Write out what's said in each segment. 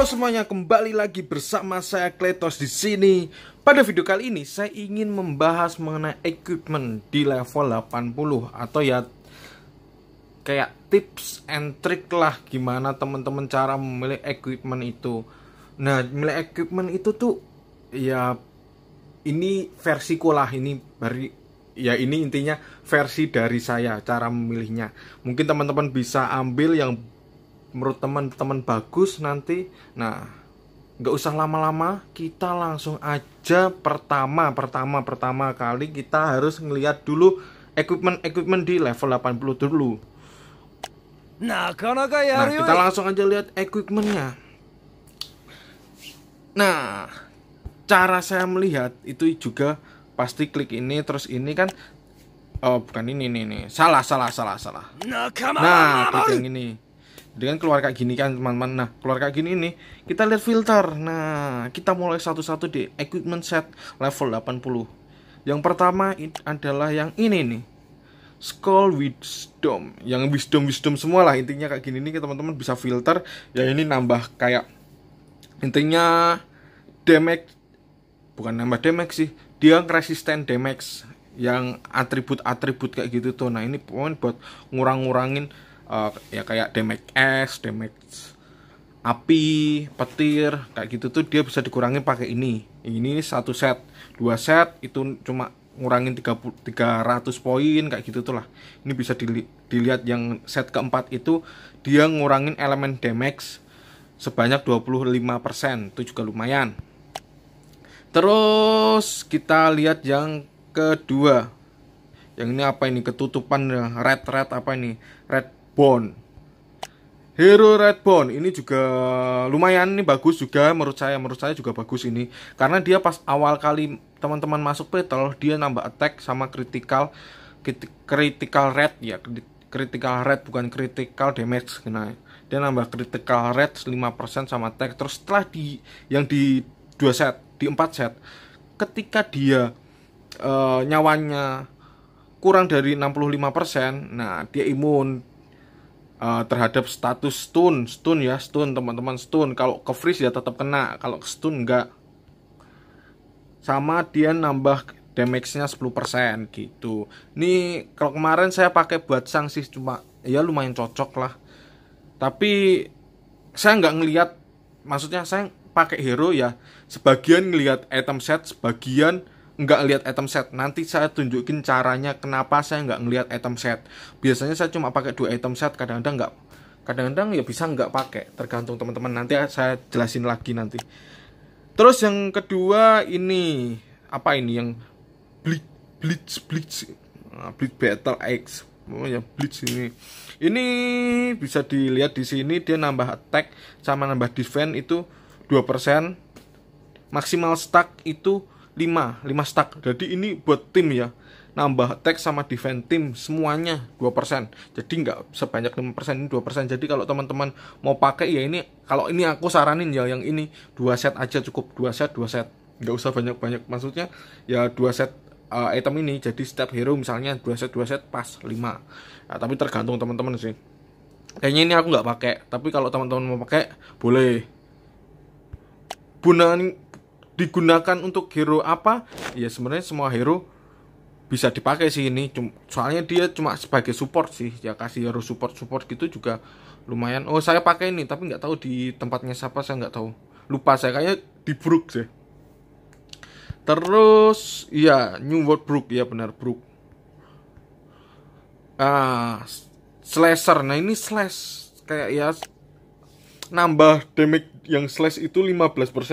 Halo semuanya, kembali lagi bersama saya Kletos di sini. Pada video kali ini saya ingin membahas mengenai equipment di level 80 atau ya kayak tips and trick lah gimana teman-teman cara memilih equipment itu. Nah, memilih equipment itu tuh ya ini versi lah ini dari ya ini intinya versi dari saya cara memilihnya. Mungkin teman-teman bisa ambil yang menurut teman-teman bagus nanti nah nggak usah lama-lama kita langsung aja pertama pertama pertama kali kita harus ngelihat dulu equipment equipment di level 80 dulu nah kayak nah, kita langsung aja lihat equipmentnya nah cara saya melihat itu juga pasti klik ini terus ini kan oh bukan ini ini ini salah salah salah salah nah, nah klik yang ini dengan keluar kayak gini kan teman-teman nah keluar kayak gini ini kita lihat filter nah kita mulai satu-satu di equipment set level 80 yang pertama adalah yang ini nih Skull Wisdom yang wisdom wisdom semua lah intinya kayak gini nih teman-teman bisa filter ya ini nambah kayak intinya damage bukan nambah damage sih dia resisten damage yang atribut-atribut kayak gitu tuh nah ini poin buat ngurang-ngurangin uh, ya kayak damage es, damage api, petir, kayak gitu tuh dia bisa dikurangi pakai ini. Ini satu set, dua set itu cuma ngurangin 30, 300 poin kayak gitu tuh lah. Ini bisa dili dilihat yang set keempat itu dia ngurangin elemen damage sebanyak 25%, itu juga lumayan. Terus kita lihat yang kedua. Yang ini apa ini? Ketutupan red red apa ini? Red Redbone. Hero Redbone ini juga lumayan nih bagus juga menurut saya menurut saya juga bagus ini karena dia pas awal kali teman-teman masuk battle dia nambah attack sama critical critical red ya critical red bukan critical damage kena dia nambah critical red 5% sama attack terus setelah di yang di 2 set di 4 set ketika dia uh, nyawanya kurang dari 65% nah dia imun Eh, terhadap status stun stun ya stun teman-teman stun kalau ke freeze ya tetap kena kalau ke stun enggak sama dia nambah damage-nya 10% gitu ini kalau kemarin saya pakai buat sanksi cuma ya lumayan cocok lah tapi saya nggak ngelihat maksudnya saya pakai hero ya sebagian ngelihat item set sebagian nggak lihat item set nanti saya tunjukin caranya kenapa saya nggak ngelihat item set biasanya saya cuma pakai dua item set kadang-kadang nggak kadang-kadang ya bisa nggak pakai tergantung teman-teman nanti saya jelasin lagi nanti terus yang kedua ini apa ini yang bleach bleach bleach nah, bleach battle x oh ya bleach ini ini bisa dilihat di sini dia nambah attack sama nambah defense itu 2% maksimal stack itu 5 5 stack jadi ini buat tim ya nambah tag sama defense tim semuanya 2% jadi nggak sebanyak 5% ini 2% jadi kalau teman-teman mau pakai ya ini kalau ini aku saranin ya yang ini 2 set aja cukup 2 set 2 set nggak usah banyak-banyak maksudnya ya 2 set uh, item ini jadi setiap hero misalnya 2 set 2 set pas 5 nah, tapi tergantung teman-teman sih kayaknya ini aku nggak pakai tapi kalau teman-teman mau pakai boleh Bunan digunakan untuk hero apa ya sebenarnya semua hero bisa dipakai sih ini soalnya dia cuma sebagai support sih ya kasih hero support support gitu juga lumayan oh saya pakai ini tapi nggak tahu di tempatnya siapa saya nggak tahu lupa saya kayaknya di Brook sih terus ya New World Brook ya benar Brook ah slasher nah ini slash kayak ya nambah damage yang slash itu 15%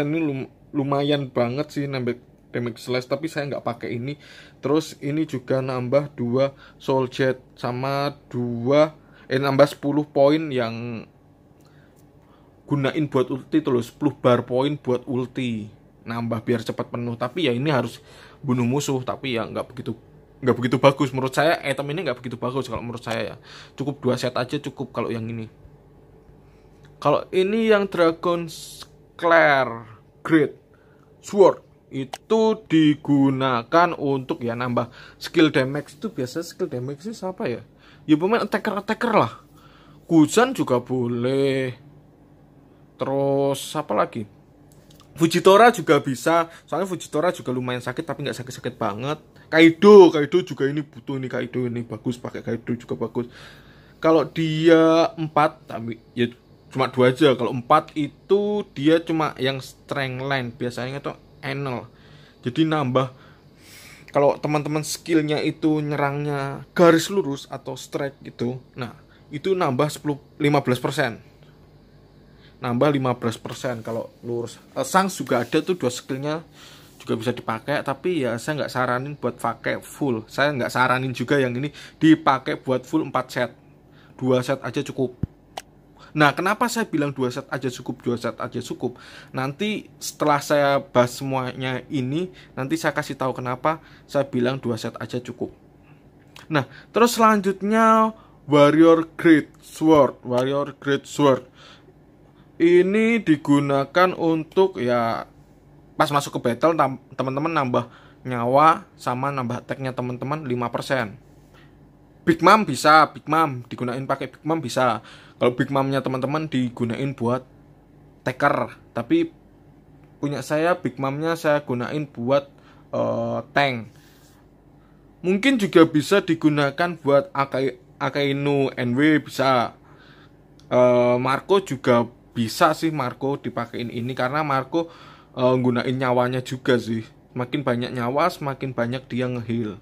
ini lum lumayan banget sih nambah damage slash tapi saya nggak pakai ini terus ini juga nambah dua soul jet sama dua eh nambah 10 poin yang gunain buat ulti terus 10 bar poin buat ulti nambah biar cepat penuh tapi ya ini harus bunuh musuh tapi ya nggak begitu nggak begitu bagus menurut saya item ini nggak begitu bagus kalau menurut saya ya cukup dua set aja cukup kalau yang ini kalau ini yang Dragon Clair Great sword itu digunakan untuk ya nambah skill damage itu biasa skill damage sih siapa ya ya pemain attacker attacker lah Kuzan juga boleh terus apa lagi Fujitora juga bisa soalnya Fujitora juga lumayan sakit tapi nggak sakit-sakit banget Kaido Kaido juga ini butuh ini Kaido ini bagus pakai Kaido juga bagus kalau dia 4 tapi ya cuma dua aja kalau empat itu dia cuma yang strength line biasanya itu anal jadi nambah kalau teman-teman skillnya itu nyerangnya garis lurus atau strike gitu nah itu nambah 10 15% persen nambah 15% persen kalau lurus eh, sang juga ada tuh dua skillnya juga bisa dipakai tapi ya saya nggak saranin buat pakai full saya nggak saranin juga yang ini dipakai buat full 4 set dua set aja cukup Nah, kenapa saya bilang dua set aja cukup, dua set aja cukup? Nanti setelah saya bahas semuanya ini, nanti saya kasih tahu kenapa saya bilang dua set aja cukup. Nah, terus selanjutnya Warrior Great Sword, Warrior Great Sword. Ini digunakan untuk ya pas masuk ke battle teman-teman nambah nyawa sama nambah attack-nya teman-teman 5%. Big Mom bisa, Big Mom digunain pakai Big Mom bisa. Kalau Big Momnya teman-teman digunain buat taker, tapi punya saya Big Momnya saya gunain buat uh, tank. Mungkin juga bisa digunakan buat Akainu NW bisa. Uh, Marco juga bisa sih Marco dipakein ini karena Marco uh, eh, gunain nyawanya juga sih. Makin banyak nyawa, semakin banyak dia ngehil.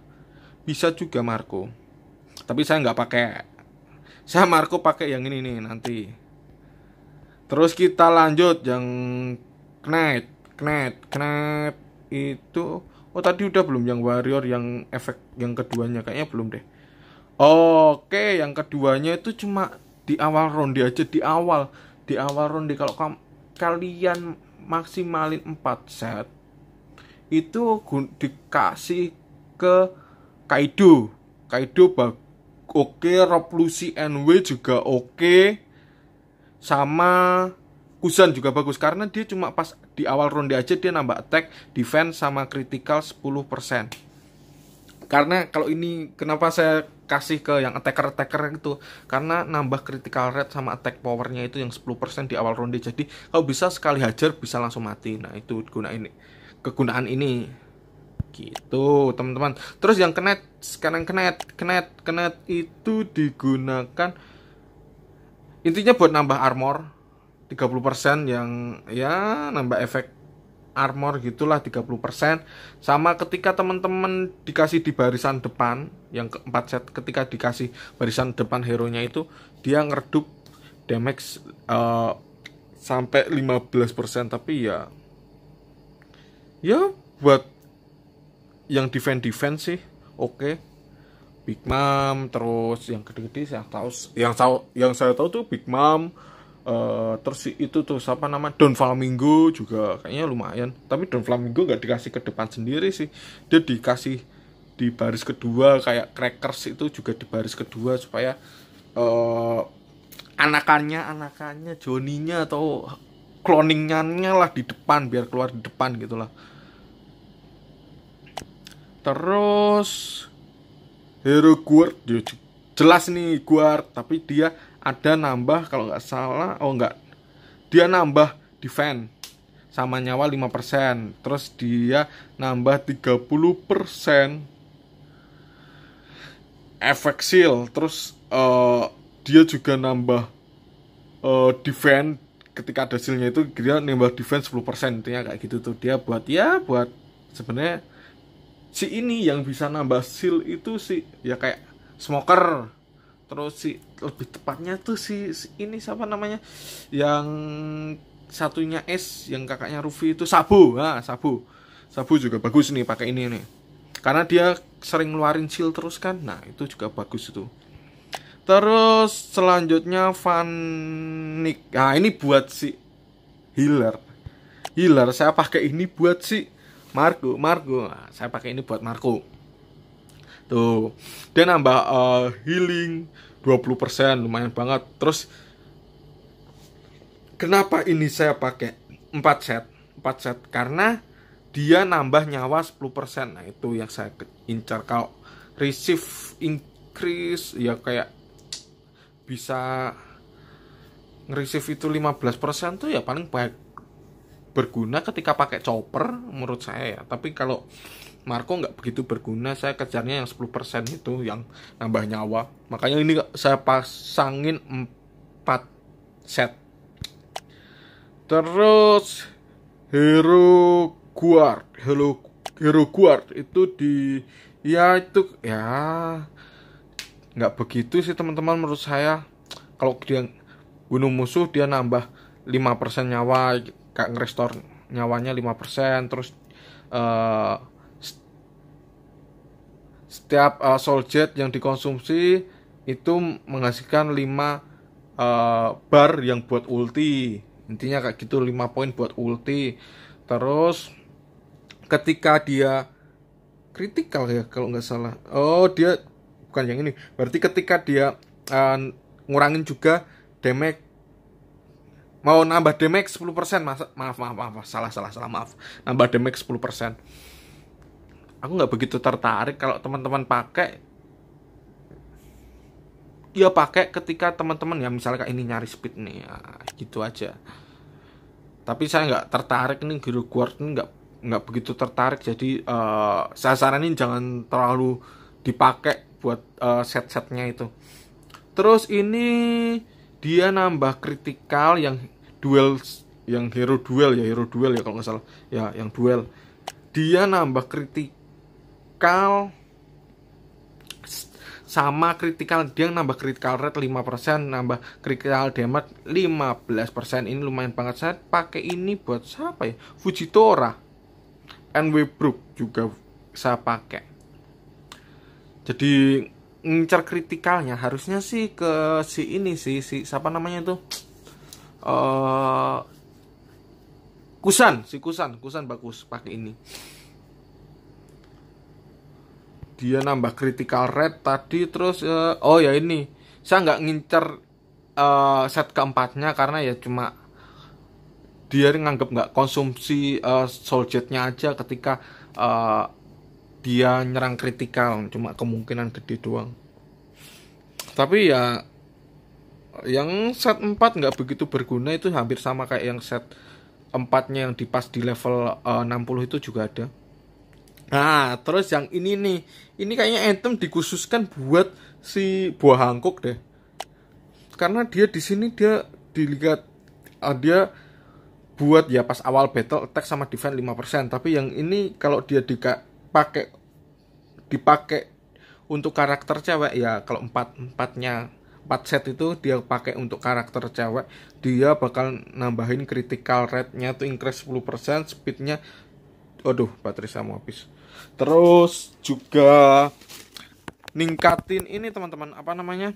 Bisa juga Marco tapi saya nggak pakai saya Marco pakai yang ini nih nanti terus kita lanjut yang knight knight knight itu oh tadi udah belum yang warrior yang efek yang keduanya kayaknya belum deh oke yang keduanya itu cuma di awal ronde aja di awal di awal ronde kalau kam- kalian maksimalin 4 set itu dikasih ke Kaido Kaido bag oke okay. Rob Lucy NW juga oke okay. sama Kusan juga bagus karena dia cuma pas di awal ronde aja dia nambah attack, defense sama critical 10%. Karena kalau ini kenapa saya kasih ke yang attacker-attacker itu karena nambah critical rate sama attack powernya itu yang 10% di awal ronde jadi kalau bisa sekali hajar bisa langsung mati nah itu ini, kegunaan ini gitu teman-teman terus yang kenet sekarang kenet kenet kenet itu digunakan intinya buat nambah armor 30% yang ya nambah efek armor gitulah 30% sama ketika teman-teman dikasih di barisan depan yang keempat set ketika dikasih barisan depan hero nya itu dia ngeredup damage uh, sampai 15% tapi ya ya buat yang defense defense sih oke okay. Big Mom terus yang gede-gede saya tahu yang tahu yang saya tahu tuh Big Mom uh, terus itu tuh siapa nama Don Flamingo juga kayaknya lumayan tapi Don Flamingo nggak dikasih ke depan sendiri sih dia dikasih di baris kedua kayak crackers itu juga di baris kedua supaya uh, anakannya anakannya Joninya atau kloningannya lah di depan biar keluar di depan gitulah Terus Hero Guard ya, jelas nih Guard, tapi dia ada nambah kalau nggak salah, oh nggak, dia nambah defense sama nyawa 5%, terus dia nambah 30% efek seal, terus uh, dia juga nambah uh, defense ketika ada sealnya itu dia nambah defense 10% intinya kayak gitu tuh dia buat ya buat sebenarnya si ini yang bisa nambah seal itu si ya kayak smoker terus si lebih tepatnya tuh si, si ini siapa namanya yang satunya S yang kakaknya Rufi itu Sabu nah Sabu Sabu juga bagus nih pakai ini nih karena dia sering ngeluarin seal terus kan nah itu juga bagus itu terus selanjutnya Vanik nah ini buat si healer healer saya pakai ini buat si Marco Marco nah, saya pakai ini buat Marco tuh dia nambah uh, healing 20% lumayan banget terus kenapa ini saya pakai 4 set 4 set karena dia nambah nyawa 10% nah itu yang saya incar kalau receive increase ya kayak bisa nge-receive itu 15% tuh ya paling baik berguna ketika pakai chopper menurut saya ya. Tapi kalau Marco nggak begitu berguna, saya kejarnya yang 10% itu yang nambah nyawa. Makanya ini saya pasangin 4 set. Terus Hero Guard, Hero Hero Guard itu di ya itu ya nggak begitu sih teman-teman menurut saya kalau dia bunuh musuh dia nambah 5% nyawa kayak ngerestor nyawanya 5% terus uh, setiap uh, eh, soljet yang dikonsumsi itu menghasilkan 5 uh, eh, bar yang buat ulti intinya kayak gitu 5 poin buat ulti terus ketika dia kritikal ya kalau nggak salah oh dia bukan yang ini berarti ketika dia uh, ngurangin juga damage mau nambah damage 10% persen maaf, maaf maaf salah salah salah maaf nambah damage 10% aku nggak begitu tertarik kalau teman-teman pakai ya pakai ketika teman-teman ya misalnya ini nyari speed nih ya, gitu aja tapi saya nggak tertarik nih guru Guard ini nggak nggak begitu tertarik jadi uh, saya saranin jangan terlalu dipakai buat uh, set-setnya itu terus ini dia nambah kritikal yang duel yang hero duel ya hero duel ya kalau nggak salah ya yang duel dia nambah kritikal sama kritikal dia nambah kritikal rate 5% nambah kritikal damage 15% ini lumayan banget saya pakai ini buat siapa ya Fujitora NW Brook juga saya pakai jadi ngincar kritikalnya harusnya sih ke si ini sih si siapa namanya tuh Eh, Kusan, si Kusan, Kusan bagus pakai ini. Dia nambah critical rate tadi terus uh, oh ya ini. Saya nggak ngincer uh, set keempatnya karena ya cuma dia nganggap nggak konsumsi uh, soljetnya aja ketika uh, dia nyerang critical cuma kemungkinan gede doang tapi ya yang set 4 nggak begitu berguna itu hampir sama kayak yang set empatnya yang dipas di level eh, uh, 60 itu juga ada. Nah, terus yang ini nih, ini kayaknya item dikhususkan buat si buah hangkuk deh. Karena dia di sini dia dilihat uh, dia buat ya pas awal battle attack sama defense 5%, tapi yang ini kalau dia dipakai dipakai untuk karakter cewek ya kalau empat empatnya 4 set itu dia pakai untuk karakter cewek dia bakal nambahin critical rate-nya tuh increase 10% speed-nya aduh baterai saya mau habis terus juga ningkatin ini teman-teman apa namanya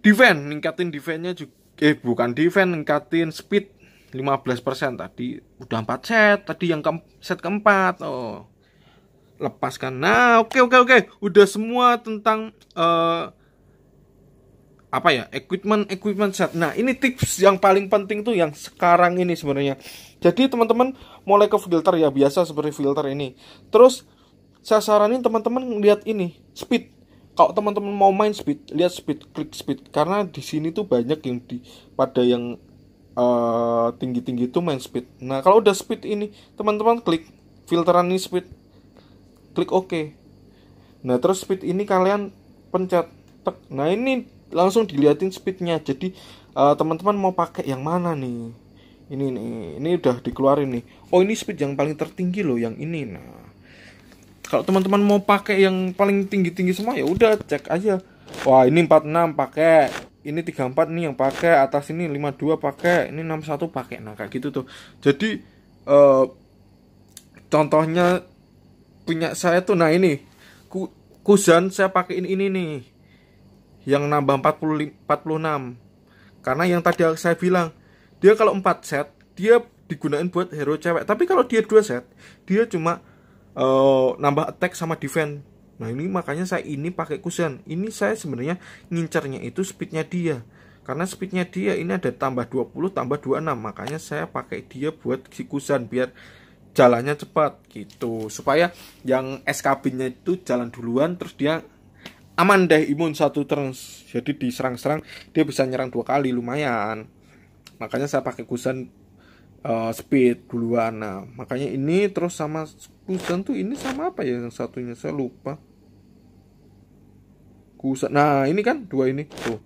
defense ningkatin defense-nya juga eh bukan defense ningkatin speed 15% tadi udah 4 set tadi yang ke set keempat oh lepaskan. Nah, oke okay, oke okay, oke. Okay. Udah semua tentang uh, apa ya? equipment equipment set. Nah, ini tips yang paling penting tuh yang sekarang ini sebenarnya. Jadi, teman-teman mulai ke filter ya biasa seperti filter ini. Terus saya saranin teman-teman lihat ini, speed. Kalau teman-teman mau main speed, lihat speed, klik speed karena di sini tuh banyak yang di pada yang eh, tinggi-tinggi uh, itu main speed. Nah, kalau udah speed ini, teman-teman klik filteran ini speed klik OK nah terus speed ini kalian pencet tek. nah ini langsung dilihatin speednya jadi eh, teman-teman uh, mau pakai yang mana nih ini nih ini udah dikeluarin nih oh ini speed yang paling tertinggi loh yang ini nah kalau teman-teman mau pakai yang paling tinggi-tinggi semua ya udah cek aja wah ini 46 pakai ini 34 nih yang pakai atas ini 52 pakai ini 61 pakai nah kayak gitu tuh jadi uh, contohnya punya saya tuh nah ini ku, kuzan saya pakai ini nih yang nambah 40 46 karena yang tadi saya bilang dia kalau 4 set dia digunakan buat hero cewek tapi kalau dia 2 set dia cuma uh, nambah attack sama defense nah ini makanya saya ini pakai kuzan ini saya sebenarnya ngincernya itu speednya dia karena speednya dia ini ada tambah 20 tambah 26 makanya saya pakai dia buat si kuzan biar jalannya cepat gitu supaya yang SKB-nya itu jalan duluan terus dia aman deh imun satu terus jadi diserang-serang dia bisa nyerang dua kali lumayan makanya saya pakai kusen uh, eh, speed duluan nah makanya ini terus sama kusen tuh ini sama apa ya yang satunya saya lupa kusen nah ini kan dua ini tuh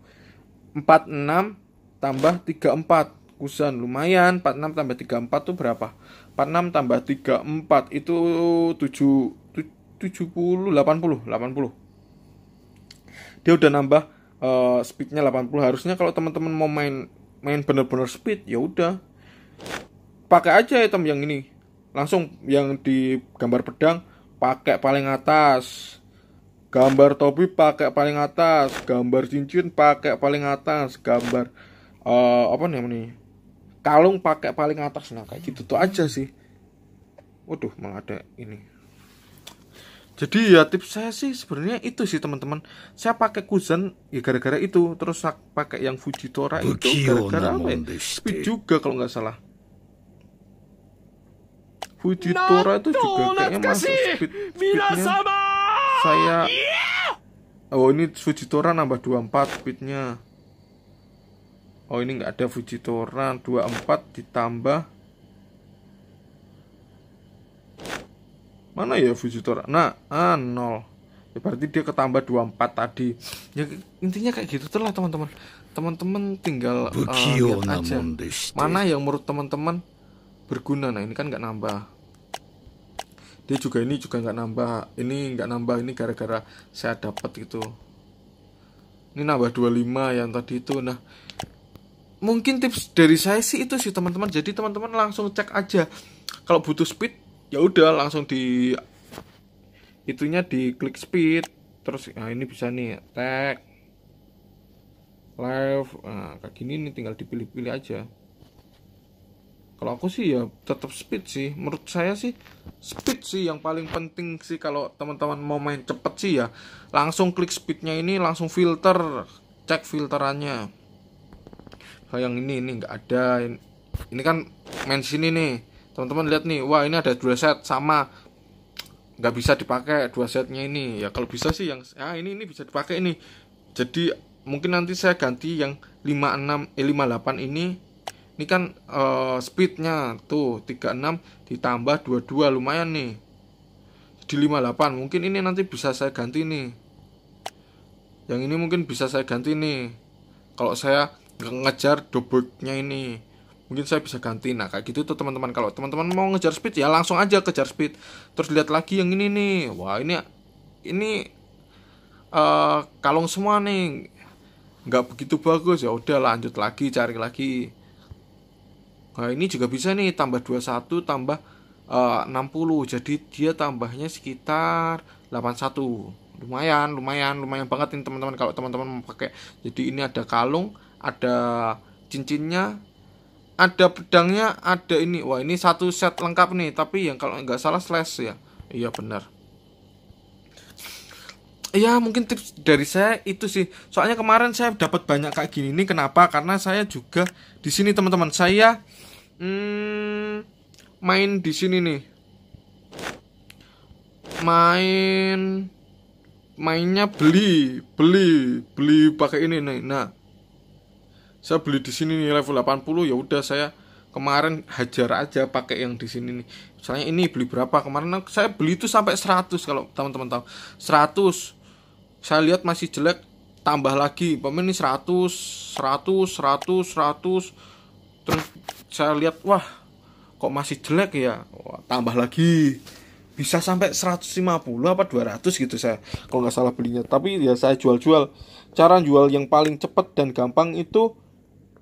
46 tambah 34 kusen lumayan 46 tambah 34 tuh berapa 46 tambah 34 itu 7 70 80 80 dia udah nambah uh, speednya 80 harusnya kalau teman-teman mau main main bener-bener speed ya udah pakai aja item yang ini langsung yang di gambar pedang pakai paling atas gambar topi pakai paling atas gambar cincin pakai paling atas gambar uh, apa namanya kalung pakai paling atas nah kayak gitu tuh aja sih waduh malah ada ini jadi ya tips saya sih sebenarnya itu sih teman-teman saya pakai kuzen ya gara-gara itu terus pakai yang Fujitora itu gara-gara apa ya? speed juga kalau nggak salah Fujitora itu juga kayaknya masuk speed speednya saya oh ini Fujitora nambah 24 speednya oh ini nggak ada Fujitora 24 ditambah mana ya Fujitora nah ah 0 ya berarti dia ketambah 24 tadi ya intinya kayak gitu telah teman-teman teman-teman tinggal uh, lihat aja mana yang menurut teman-teman berguna nah ini kan nggak nambah dia juga ini juga nggak nambah ini nggak nambah ini gara-gara saya dapat gitu ini nambah 25 yang tadi itu nah mungkin tips dari saya sih itu sih teman-teman jadi teman-teman langsung cek aja kalau butuh speed ya udah langsung di itunya di klik speed terus nah ini bisa nih tag live nah, kayak gini nih tinggal dipilih-pilih aja kalau aku sih ya tetap speed sih menurut saya sih speed sih yang paling penting sih kalau teman-teman mau main cepet sih ya langsung klik speednya ini langsung filter cek filterannya oh, yang ini ini nggak ada ini kan main sini nih teman-teman lihat nih wah ini ada dua set sama nggak bisa dipakai dua setnya ini ya kalau bisa sih yang ah ini ini bisa dipakai ini jadi mungkin nanti saya ganti yang 56 eh 58 ini ini kan uh, speednya tuh 36 ditambah 22 lumayan nih di 58 mungkin ini nanti bisa saya ganti nih yang ini mungkin bisa saya ganti nih kalau saya ngejar dobeknya ini mungkin saya bisa ganti nah kayak gitu tuh teman-teman kalau teman-teman mau ngejar speed ya langsung aja kejar speed terus lihat lagi yang ini nih wah ini ini uh, kalung semua nih nggak begitu bagus ya udah lanjut lagi cari lagi nah ini juga bisa nih tambah 21 tambah eh, uh, 60 jadi dia tambahnya sekitar 81 lumayan lumayan lumayan banget ini teman-teman kalau teman-teman mau pakai jadi ini ada kalung ada cincinnya ada pedangnya ada ini wah ini satu set lengkap nih tapi yang kalau nggak salah slash ya iya benar Iya mungkin tips dari saya itu sih soalnya kemarin saya dapat banyak kayak gini ini kenapa karena saya juga di sini teman-teman saya hmm, main di sini nih main mainnya beli beli beli pakai ini nih nah saya beli di sini nih level 80 ya udah saya kemarin hajar aja pakai yang di sini nih misalnya ini beli berapa kemarin saya beli itu sampai 100 kalau teman-teman tahu 100 saya lihat masih jelek tambah lagi pemain ini 100 100 100 100 terus saya lihat wah kok masih jelek ya wah, tambah lagi bisa sampai 150 apa 200 gitu saya kalau nggak salah belinya tapi ya saya jual-jual cara jual yang paling cepat dan gampang itu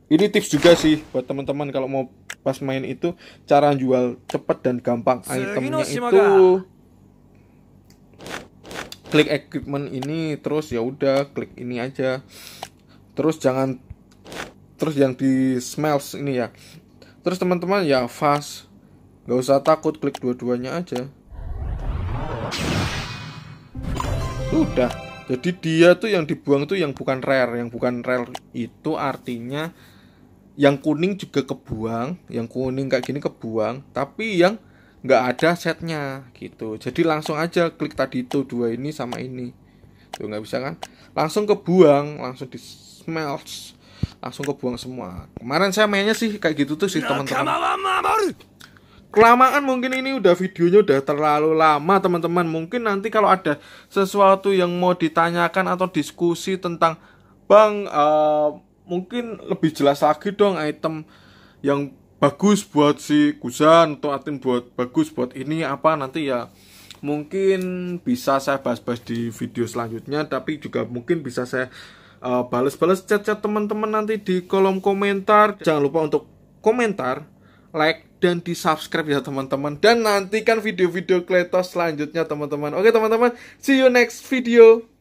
ini tips juga sih buat teman-teman kalau mau pas main itu cara jual cepat dan gampang itemnya itu klik equipment ini terus ya udah klik ini aja terus jangan terus yang di smells ini ya terus teman-teman ya fast nggak usah takut klik dua-duanya aja udah jadi dia tuh yang dibuang tuh yang bukan rare yang bukan rare itu artinya yang kuning juga kebuang yang kuning kayak gini kebuang tapi yang nggak ada setnya gitu jadi langsung aja klik tadi itu dua ini sama ini tuh nggak bisa kan langsung kebuang langsung di smelts langsung kebuang semua kemarin saya mainnya sih kayak gitu tuh sih teman-teman kelamaan mungkin ini udah videonya udah terlalu lama teman-teman mungkin nanti kalau ada sesuatu yang mau ditanyakan atau diskusi tentang bang uh, mungkin lebih jelas lagi dong item yang bagus buat si Kusan atau item buat bagus buat ini apa nanti ya mungkin bisa saya bahas-bahas di video selanjutnya tapi juga mungkin bisa saya uh, eh, balas-balas chat-chat teman-teman nanti di kolom komentar jangan lupa untuk komentar like dan di subscribe ya teman-teman dan nantikan video-video kletos selanjutnya teman-teman oke teman-teman see you next video